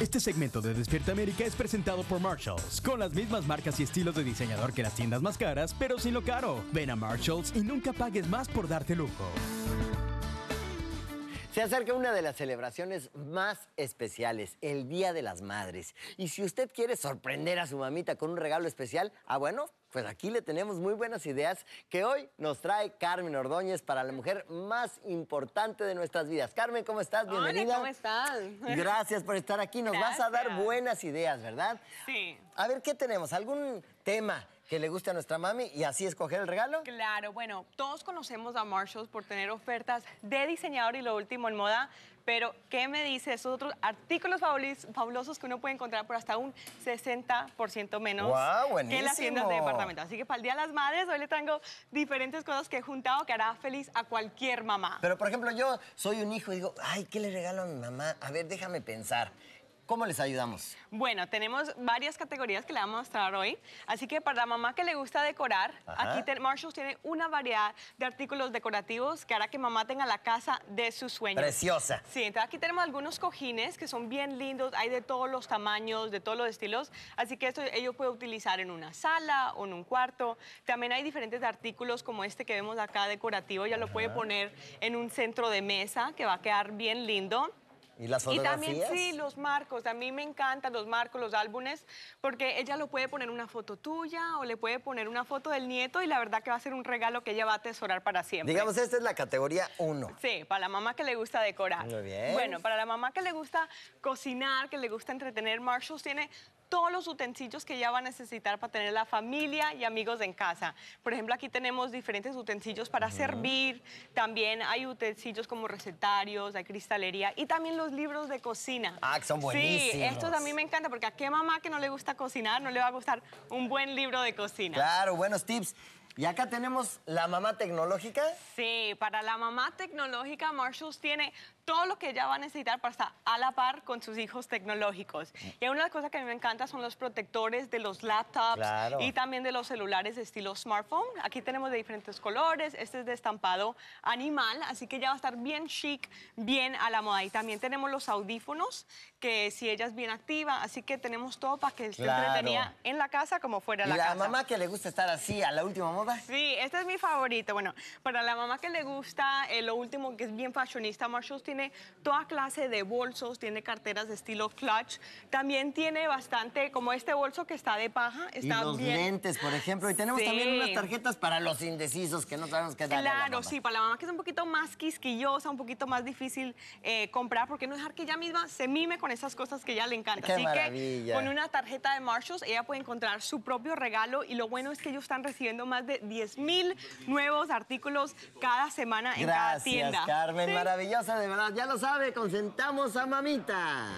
Este segmento de Despierta América es presentado por Marshalls, con las mismas marcas y estilos de diseñador que las tiendas más caras, pero sin lo caro. Ven a Marshalls y nunca pagues más por darte lujo. Se acerca una de las celebraciones más especiales, el Día de las Madres. Y si usted quiere sorprender a su mamita con un regalo especial, ah, bueno, pues aquí le tenemos muy buenas ideas que hoy nos trae Carmen Ordóñez para la mujer más importante de nuestras vidas. Carmen, ¿cómo estás? Bienvenida. ¿cómo estás? Gracias por estar aquí. Nos vas a dar buenas ideas, ¿verdad? Sí. A ver, ¿qué tenemos? ¿Algún tema? que le guste a nuestra mami y así escoger el regalo? Claro, bueno, todos conocemos a Marshalls por tener ofertas de diseñador y lo último en moda, pero ¿qué me dice esos otros artículos fabulosos que uno puede encontrar por hasta un 60% menos en las tiendas de departamento? Así que para el Día de las Madres hoy le traigo diferentes cosas que he juntado que hará feliz a cualquier mamá. Pero por ejemplo, yo soy un hijo y digo, ay, ¿qué le regalo a mi mamá? A ver, déjame pensar. ¿Cómo les ayudamos? Bueno, tenemos varias categorías que le vamos a mostrar hoy. Así que para la mamá que le gusta decorar, aquí Marshalls tiene una variedad de artículos decorativos que hará que mamá tenga la casa de sus sueños. Preciosa. Sí, entonces aquí tenemos algunos cojines que son bien lindos. Hay de todos los tamaños, de todos los estilos. Así que esto ellos pueden utilizar en una sala o en un cuarto. También hay diferentes artículos como este que vemos acá decorativo. Ya lo puede poner en un centro de mesa que va a quedar bien lindo. ¿Y las fotografías? Y también sí, los marcos. A mí me encantan los marcos, los álbumes, porque ella lo puede poner una foto tuya o le puede poner una foto del nieto y la verdad que va a ser un regalo que ella va a atesorar para siempre. Digamos, esta es la categoría 1. Sí, para la mamá que le gusta decorar. Muy bien. Bueno, para la mamá que le gusta cocinar, que le gusta entretener, Marshalls tiene todos los utensilios que ella va a necesitar para tener la familia y amigos en casa. Por ejemplo, aquí tenemos diferentes utensilios para servir, también hay utensilios como recetarios, hay cristalería y también los libros de cocina. Ah, que son buenísimos. Sí, esto a mí me encanta porque a qué mamá que no le gusta cocinar no le va a gustar un buen libro de cocina. Claro, buenos tips. Y acá tenemos la mamá tecnológica. Sí, para la mamá tecnológica, Marshalls tiene todo lo que ella va a necesitar para estar a la par con sus hijos tecnológicos. Y una de las cosas que a mí me encanta son los protectores de los laptops y también de los celulares de estilo smartphone. Aquí tenemos de diferentes colores, este es de estampado animal, así que ya va a estar bien chic, bien a la moda. Y también tenemos los audífonos que si ella es bien activa, así que tenemos todo para que se entretenía en la casa como fuera de la, casa. La mamá que le gusta estar así, a la última moda. Sí, este es mi favorito. Bueno, para la mamá que le gusta, eh, lo último que es bien fashionista, Marshalls tiene toda clase de bolsos, tiene carteras de estilo clutch, también tiene bastante, como este bolso que está de paja, está y los lentes, por ejemplo, y tenemos también unas tarjetas para los indecisos que no sabemos qué darle Claro, sí, para la mamá que es un poquito más quisquillosa, un poquito más difícil eh, comprar, porque no dejar que ella misma se mime con esas cosas que ella le encanta. Así que con una tarjeta de Marshalls ella puede encontrar su propio regalo y lo bueno es que ellos están recibiendo más de 10 mil nuevos artículos cada semana en cada tienda. Carmen, maravillosa, de verdad. Ya lo sabe, consentamos a mamita.